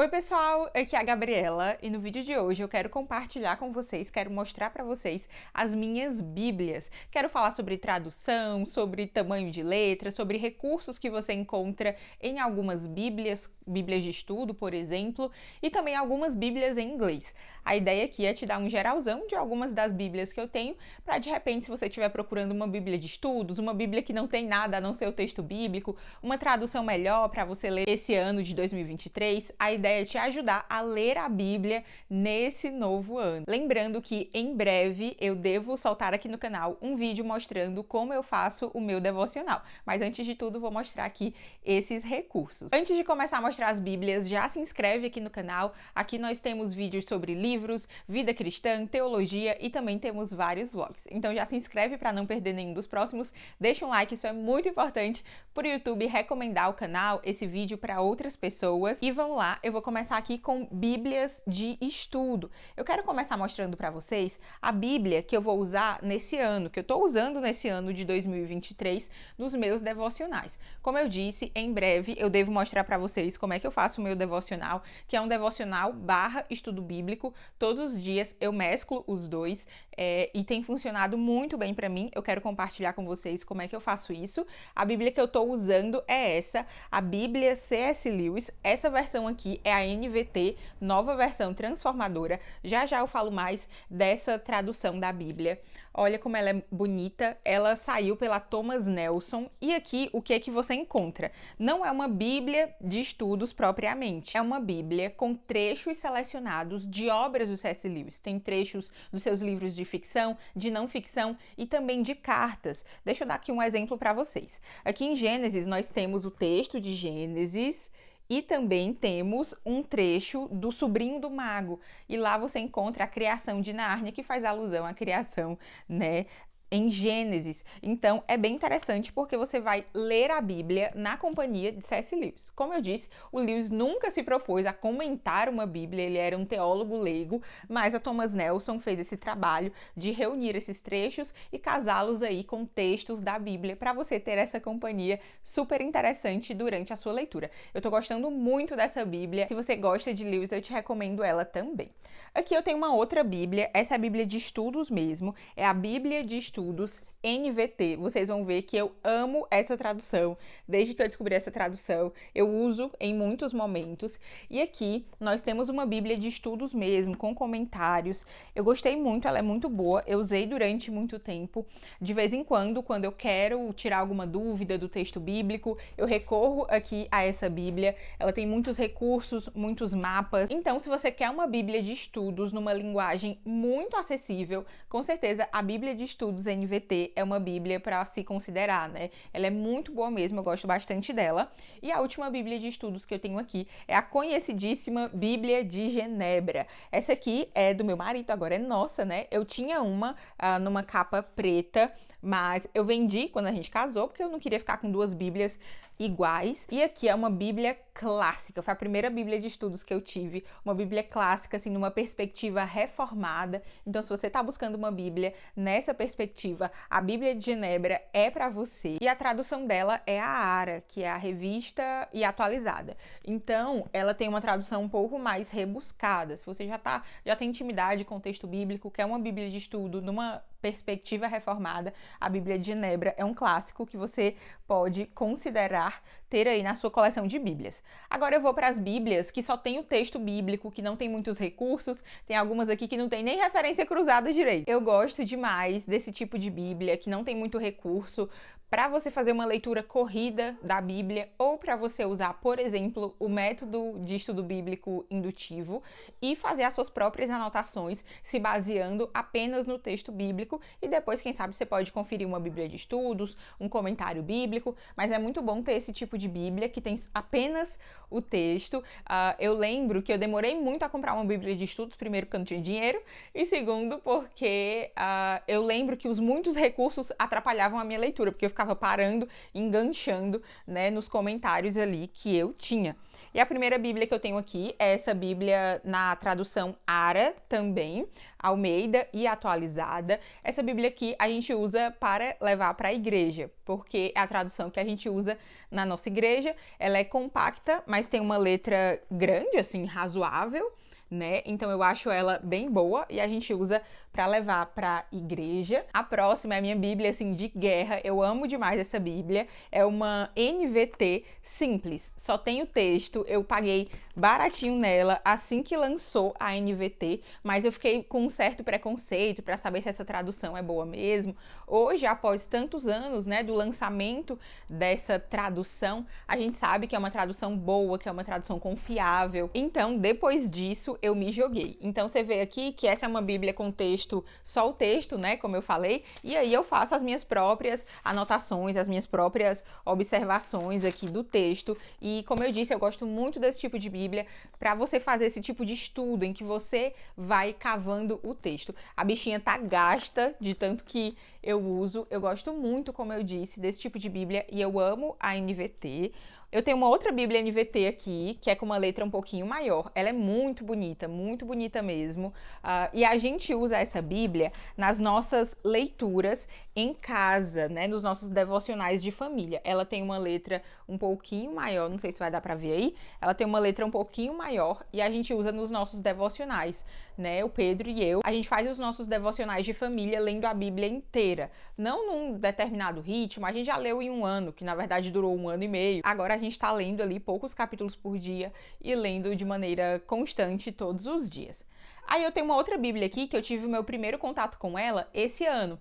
Oi pessoal, aqui é a Gabriela e no vídeo de hoje eu quero compartilhar com vocês, quero mostrar para vocês as minhas bíblias. Quero falar sobre tradução, sobre tamanho de letra, sobre recursos que você encontra em algumas bíblias, bíblias de estudo, por exemplo, e também algumas bíblias em inglês. A ideia aqui é te dar um geralzão de algumas das bíblias que eu tenho, para de repente se você estiver procurando uma bíblia de estudos, uma bíblia que não tem nada a não ser o texto bíblico, uma tradução melhor para você ler esse ano de 2023, a ideia ideia é te ajudar a ler a Bíblia nesse novo ano. Lembrando que em breve eu devo soltar aqui no canal um vídeo mostrando como eu faço o meu devocional. Mas antes de tudo, vou mostrar aqui esses recursos. Antes de começar a mostrar as Bíblias, já se inscreve aqui no canal. Aqui nós temos vídeos sobre livros, vida cristã, teologia e também temos vários vlogs. Então já se inscreve para não perder nenhum dos próximos. Deixa um like, isso é muito importante para o YouTube recomendar o canal, esse vídeo para outras pessoas. E vamos lá, eu vou vou começar aqui com Bíblias de estudo. Eu quero começar mostrando para vocês a Bíblia que eu vou usar nesse ano, que eu estou usando nesse ano de 2023 nos meus devocionais. Como eu disse, em breve eu devo mostrar para vocês como é que eu faço o meu devocional, que é um devocional barra estudo bíblico. Todos os dias eu mesclo os dois é, e tem funcionado muito bem para mim. Eu quero compartilhar com vocês como é que eu faço isso. A Bíblia que eu estou usando é essa, a Bíblia C.S. Lewis. Essa versão aqui é a NVT, nova versão transformadora. Já já eu falo mais dessa tradução da Bíblia. Olha como ela é bonita. Ela saiu pela Thomas Nelson e aqui o que é que você encontra? Não é uma Bíblia de estudos propriamente. É uma Bíblia com trechos selecionados de obras do C.S. Lewis. Tem trechos dos seus livros de ficção, de não ficção e também de cartas. Deixa eu dar aqui um exemplo para vocês. Aqui em Gênesis nós temos o texto de Gênesis e também temos um trecho do Sobrinho do Mago. E lá você encontra a criação de Nárnia, que faz alusão à criação né, em Gênesis. Então é bem interessante porque você vai ler a Bíblia na companhia de C.S. Lewis. Como eu disse, o Lewis nunca se propôs a comentar uma Bíblia, ele era um teólogo leigo, mas a Thomas Nelson fez esse trabalho de reunir esses trechos e casá-los aí com textos da Bíblia para você ter essa companhia super interessante durante a sua leitura. Eu tô gostando muito dessa Bíblia. Se você gosta de Lewis, eu te recomendo ela também. Aqui eu tenho uma outra Bíblia, essa é a Bíblia de estudos mesmo, é a Bíblia de estudos estudos NVT. Vocês vão ver que eu amo essa tradução. Desde que eu descobri essa tradução, eu uso em muitos momentos. E aqui nós temos uma Bíblia de estudos mesmo, com comentários. Eu gostei muito, ela é muito boa. Eu usei durante muito tempo. De vez em quando, quando eu quero tirar alguma dúvida do texto bíblico, eu recorro aqui a essa Bíblia. Ela tem muitos recursos, muitos mapas. Então, se você quer uma Bíblia de estudos numa linguagem muito acessível, com certeza a Bíblia de Estudos NVT é uma Bíblia para se considerar, né? Ela é muito boa mesmo, eu gosto bastante dela. E a última Bíblia de estudos que eu tenho aqui é a conhecidíssima Bíblia de Genebra. Essa aqui é do meu marido, agora é nossa, né? Eu tinha uma ah, numa capa preta mas eu vendi quando a gente casou, porque eu não queria ficar com duas Bíblias iguais. E aqui é uma Bíblia clássica, foi a primeira Bíblia de estudos que eu tive, uma Bíblia clássica, assim, numa perspectiva reformada. Então, se você está buscando uma Bíblia nessa perspectiva, a Bíblia de Genebra é para você. E a tradução dela é a ARA, que é a revista e atualizada. Então, ela tem uma tradução um pouco mais rebuscada. Se você já tá, já tem intimidade com o texto bíblico, quer uma Bíblia de estudo numa perspectiva reformada, a Bíblia de Genebra é um clássico que você pode considerar ter aí na sua coleção de Bíblias. Agora eu vou para as Bíblias que só tem o texto bíblico, que não tem muitos recursos, tem algumas aqui que não tem nem referência cruzada direito. Eu gosto demais desse tipo de Bíblia que não tem muito recurso, para você fazer uma leitura corrida da Bíblia ou para você usar, por exemplo, o método de estudo bíblico indutivo e fazer as suas próprias anotações se baseando apenas no texto bíblico e depois, quem sabe, você pode conferir uma Bíblia de estudos, um comentário bíblico, mas é muito bom ter esse tipo de Bíblia que tem apenas o texto. Uh, eu lembro que eu demorei muito a comprar uma Bíblia de estudos, primeiro porque eu não tinha dinheiro, e segundo porque uh, eu lembro que os muitos recursos atrapalhavam a minha leitura, porque eu ficava parando, enganchando né, nos comentários ali que eu tinha. E a primeira Bíblia que eu tenho aqui é essa Bíblia na tradução Ara também, Almeida e atualizada. Essa Bíblia aqui a gente usa para levar para a igreja, porque é a tradução que a gente usa na nossa igreja. Ela é compacta, mas tem uma letra grande, assim, razoável né? Então eu acho ela bem boa e a gente usa para levar para igreja. A próxima é a minha Bíblia assim de guerra. Eu amo demais essa Bíblia. É uma NVT simples. Só tem o texto. Eu paguei baratinho nela assim que lançou a NVT, mas eu fiquei com um certo preconceito para saber se essa tradução é boa mesmo. Hoje, após tantos anos, né, do lançamento dessa tradução, a gente sabe que é uma tradução boa, que é uma tradução confiável. Então, depois disso, eu me joguei. Então você vê aqui que essa é uma Bíblia com texto, só o texto, né, como eu falei, e aí eu faço as minhas próprias anotações, as minhas próprias observações aqui do texto. E como eu disse, eu gosto muito desse tipo de Bíblia para você fazer esse tipo de estudo em que você vai cavando o texto. A bichinha tá gasta de tanto que eu uso. Eu gosto muito, como eu disse, desse tipo de Bíblia e eu amo a NVT eu tenho uma outra Bíblia NVT aqui, que é com uma letra um pouquinho maior. Ela é muito bonita, muito bonita mesmo. Uh, e a gente usa essa Bíblia nas nossas leituras em casa, né? Nos nossos devocionais de família. Ela tem uma letra um pouquinho maior, não sei se vai dar para ver aí. Ela tem uma letra um pouquinho maior e a gente usa nos nossos devocionais, né? O Pedro e eu. A gente faz os nossos devocionais de família lendo a Bíblia inteira. Não num determinado ritmo, a gente já leu em um ano, que na verdade durou um ano e meio. Agora a gente está lendo ali poucos capítulos por dia e lendo de maneira constante todos os dias. Aí eu tenho uma outra Bíblia aqui que eu tive o meu primeiro contato com ela esse ano,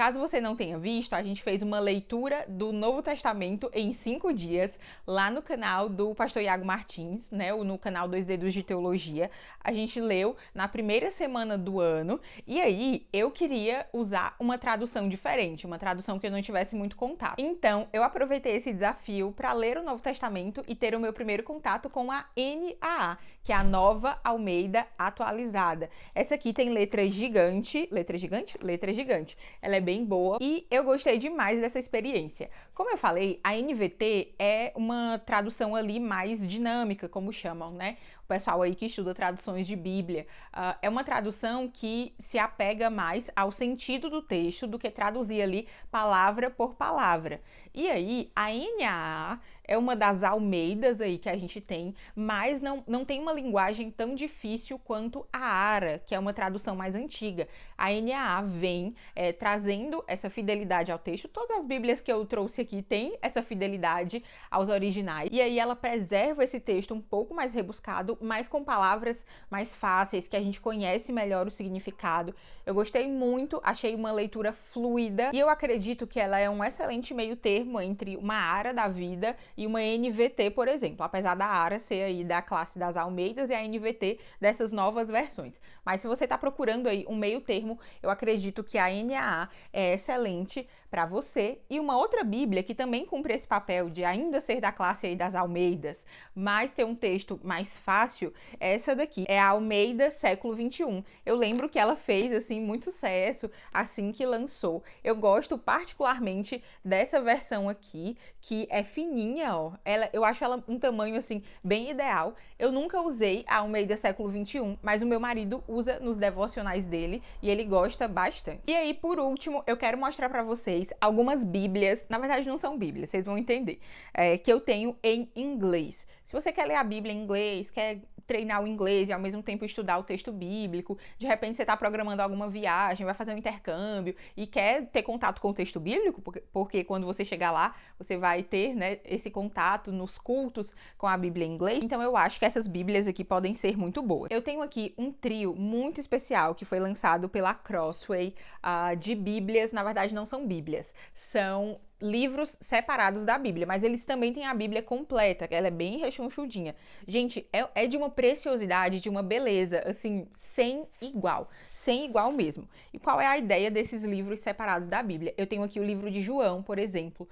Caso você não tenha visto, a gente fez uma leitura do Novo Testamento em cinco dias lá no canal do pastor Iago Martins, né? No canal Dois Dedos de Teologia. A gente leu na primeira semana do ano e aí eu queria usar uma tradução diferente, uma tradução que eu não tivesse muito contato. Então eu aproveitei esse desafio para ler o Novo Testamento e ter o meu primeiro contato com a NAA, que é a Nova Almeida Atualizada. Essa aqui tem letra gigante, letra gigante, letra gigante. Ela é bem bem boa e eu gostei demais dessa experiência. Como eu falei, a NVT é uma tradução ali mais dinâmica, como chamam, né? pessoal aí que estuda traduções de Bíblia, uh, é uma tradução que se apega mais ao sentido do texto do que traduzir ali palavra por palavra. E aí, a NAA é uma das Almeidas aí que a gente tem, mas não, não tem uma linguagem tão difícil quanto a ARA, que é uma tradução mais antiga. A NAA vem é, trazendo essa fidelidade ao texto. Todas as Bíblias que eu trouxe aqui têm essa fidelidade aos originais. E aí ela preserva esse texto um pouco mais rebuscado mais com palavras mais fáceis, que a gente conhece melhor o significado. Eu gostei muito, achei uma leitura fluida e eu acredito que ela é um excelente meio termo entre uma ARA da vida e uma NVT, por exemplo, apesar da ARA ser aí da classe das Almeidas e a NVT dessas novas versões. Mas se você está procurando aí um meio termo, eu acredito que a NAA é excelente para você. E uma outra Bíblia que também cumpre esse papel de ainda ser da classe aí das Almeidas, mas ter um texto mais fácil fácil. Essa daqui é a Almeida Século 21. Eu lembro que ela fez assim muito sucesso assim que lançou. Eu gosto particularmente dessa versão aqui, que é fininha, ó. Ela, eu acho ela um tamanho assim bem ideal. Eu nunca usei a Almeida Século 21, mas o meu marido usa nos devocionais dele e ele gosta bastante. E aí, por último, eu quero mostrar para vocês algumas bíblias, na verdade não são bíblias, vocês vão entender, é, que eu tenho em inglês. Se você quer ler a Bíblia em inglês, quer treinar o inglês e ao mesmo tempo estudar o texto bíblico. De repente você está programando alguma viagem, vai fazer um intercâmbio e quer ter contato com o texto bíblico, porque, porque quando você chegar lá, você vai ter né, esse contato nos cultos com a Bíblia em inglês. Então eu acho que essas Bíblias aqui podem ser muito boas. Eu tenho aqui um trio muito especial que foi lançado pela Crossway uh, de Bíblias. Na verdade, não são Bíblias, são livros separados da Bíblia, mas eles também têm a Bíblia completa, que ela é bem rechonchudinha. Gente, é, é, de uma preciosidade, de uma beleza, assim, sem igual, sem igual mesmo. E qual é a ideia desses livros separados da Bíblia? Eu tenho aqui o livro de João, por exemplo.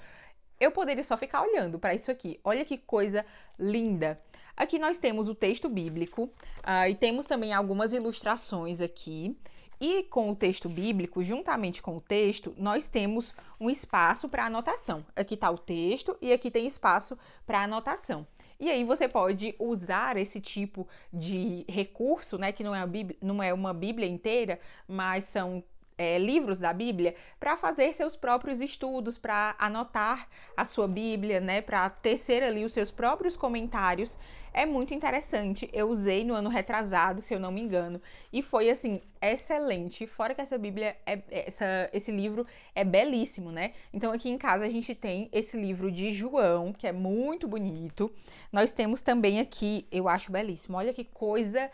Eu poderia só ficar olhando para isso aqui. Olha que coisa linda. Aqui nós temos o texto bíblico uh, e temos também algumas ilustrações aqui. E com o texto bíblico, juntamente com o texto, nós temos um espaço para anotação. Aqui está o texto e aqui tem espaço para anotação. E aí você pode usar esse tipo de recurso, né, que não é, bíblia, não é uma bíblia inteira, mas são é, livros da Bíblia para fazer seus próprios estudos, para anotar a sua Bíblia, né, para tecer ali os seus próprios comentários. É muito interessante. Eu usei no ano retrasado, se eu não me engano, e foi assim excelente. Fora que essa Bíblia, é, é, essa, esse livro é belíssimo, né? Então aqui em casa a gente tem esse livro de João, que é muito bonito. Nós temos também aqui, eu acho belíssimo. Olha que coisa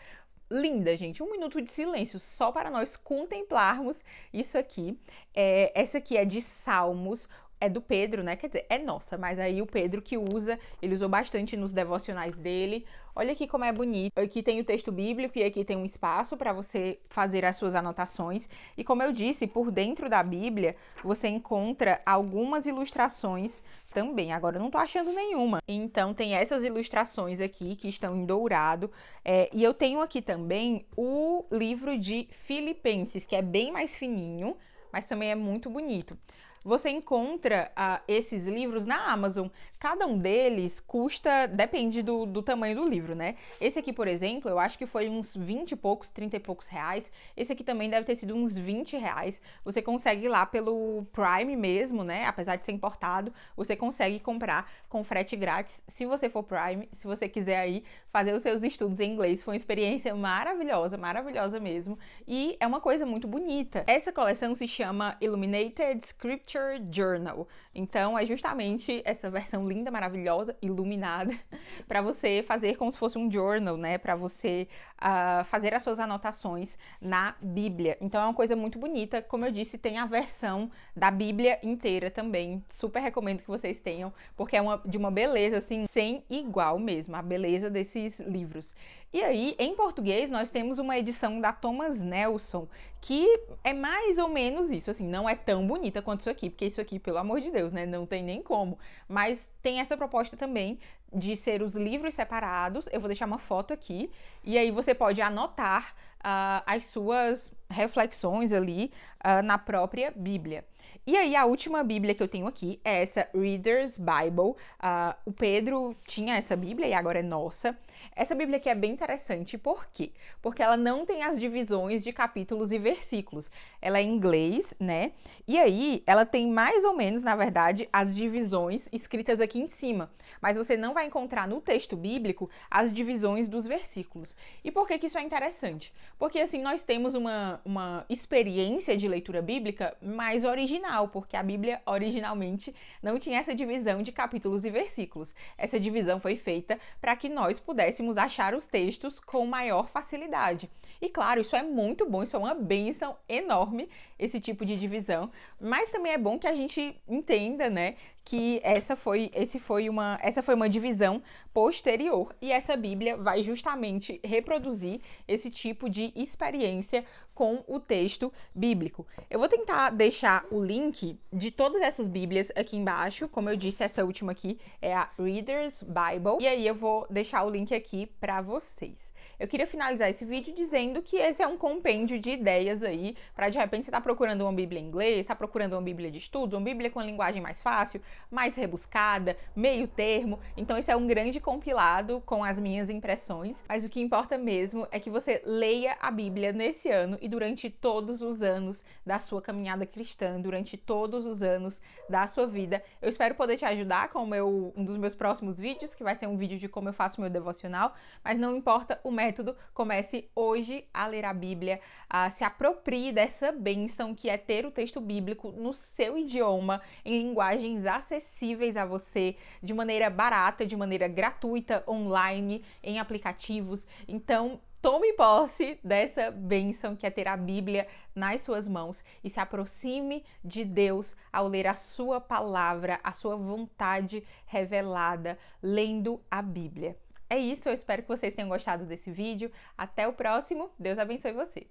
linda, gente. Um minuto de silêncio só para nós contemplarmos isso aqui. É, essa aqui é de Salmos é do Pedro, né? Quer dizer, é nossa, mas aí o Pedro que usa, ele usou bastante nos devocionais dele. Olha aqui como é bonito. Aqui tem o texto bíblico e aqui tem um espaço para você fazer as suas anotações. E como eu disse, por dentro da Bíblia você encontra algumas ilustrações também. Agora eu não tô achando nenhuma. Então tem essas ilustrações aqui que estão em dourado. É, e eu tenho aqui também o livro de Filipenses, que é bem mais fininho, mas também é muito bonito você encontra uh, esses livros na Amazon cada um deles custa, depende do, do tamanho do livro, né? Esse aqui, por exemplo, eu acho que foi uns 20 e poucos, 30 e poucos reais. Esse aqui também deve ter sido uns 20 reais. Você consegue ir lá pelo Prime mesmo, né? Apesar de ser importado, você consegue comprar com frete grátis se você for Prime, se você quiser aí fazer os seus estudos em inglês. Foi uma experiência maravilhosa, maravilhosa mesmo. E é uma coisa muito bonita. Essa coleção se chama Illuminated Scripture Journal. Então é justamente essa versão linda, maravilhosa, iluminada, para você fazer como se fosse um journal, né? Para você uh, fazer as suas anotações na Bíblia. Então é uma coisa muito bonita. Como eu disse, tem a versão da Bíblia inteira também. Super recomendo que vocês tenham, porque é uma, de uma beleza assim sem igual mesmo, a beleza desses livros. E aí, em português, nós temos uma edição da Thomas Nelson, que é mais ou menos isso, assim, não é tão bonita quanto isso aqui, porque isso aqui, pelo amor de Deus, né, não tem nem como, mas tem essa proposta também de ser os livros separados. Eu vou deixar uma foto aqui e aí você pode anotar uh, as suas reflexões ali uh, na própria Bíblia. E aí a última Bíblia que eu tenho aqui é essa Reader's Bible. Uh, o Pedro tinha essa Bíblia e agora é nossa. Essa Bíblia aqui é bem interessante, por quê? Porque ela não tem as divisões de capítulos e versículos. Ela é em inglês, né? E aí ela tem mais ou menos, na verdade, as divisões escritas aqui em cima. Mas você não vai encontrar no texto bíblico as divisões dos versículos. E por que, que isso é interessante? Porque assim nós temos uma, uma experiência de leitura bíblica mais original, porque a Bíblia originalmente não tinha essa divisão de capítulos e versículos. Essa divisão foi feita para que nós pudéssemos achar os textos com maior facilidade. E claro, isso é muito bom, isso é uma benção enorme, esse tipo de divisão. Mas também é bom que a gente entenda, né, que essa foi, esse foi uma, essa foi uma divisão posterior. E essa Bíblia vai justamente reproduzir esse tipo de experiência com o texto bíblico. Eu vou tentar deixar o link de todas essas Bíblias aqui embaixo. Como eu disse, essa última aqui é a Reader's Bible. E aí eu vou deixar o link aqui para vocês. Eu queria finalizar esse vídeo dizendo que esse é um compêndio de ideias aí, para de repente você estar tá procurando uma Bíblia em inglês, está procurando uma Bíblia de estudo, uma Bíblia com linguagem mais fácil, mais rebuscada, meio termo. Então esse é um grande compilado com as minhas impressões, mas o que importa mesmo é que você leia a Bíblia nesse ano e durante todos os anos da sua caminhada cristã, durante todos os anos da sua vida. Eu espero poder te ajudar com meu, um dos meus próximos vídeos, que vai ser um vídeo de como eu faço meu devocional, mas não importa o método método, né, comece hoje a ler a Bíblia, a se aproprie dessa bênção que é ter o texto bíblico no seu idioma, em linguagens acessíveis a você, de maneira barata, de maneira gratuita, online, em aplicativos. Então, tome posse dessa bênção que é ter a Bíblia nas suas mãos e se aproxime de Deus ao ler a sua palavra, a sua vontade revelada, lendo a Bíblia. É isso, eu espero que vocês tenham gostado desse vídeo. Até o próximo, Deus abençoe você!